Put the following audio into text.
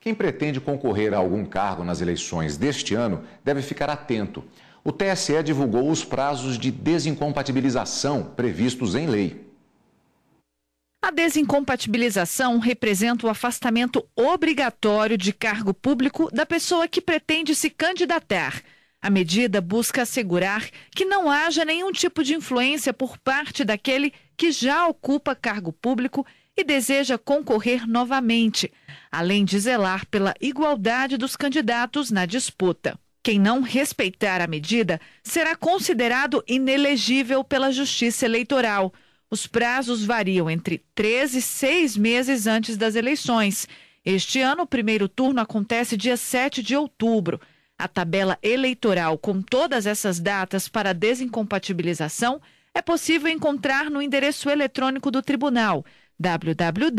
Quem pretende concorrer a algum cargo nas eleições deste ano deve ficar atento. O TSE divulgou os prazos de desincompatibilização previstos em lei. A desincompatibilização representa o afastamento obrigatório de cargo público da pessoa que pretende se candidatar. A medida busca assegurar que não haja nenhum tipo de influência por parte daquele que já ocupa cargo público e deseja concorrer novamente, além de zelar pela igualdade dos candidatos na disputa. Quem não respeitar a medida será considerado inelegível pela Justiça Eleitoral. Os prazos variam entre três e seis meses antes das eleições. Este ano, o primeiro turno acontece dia 7 de outubro. A tabela eleitoral com todas essas datas para desincompatibilização é possível encontrar no endereço eletrônico do tribunal www.tse.jus.br.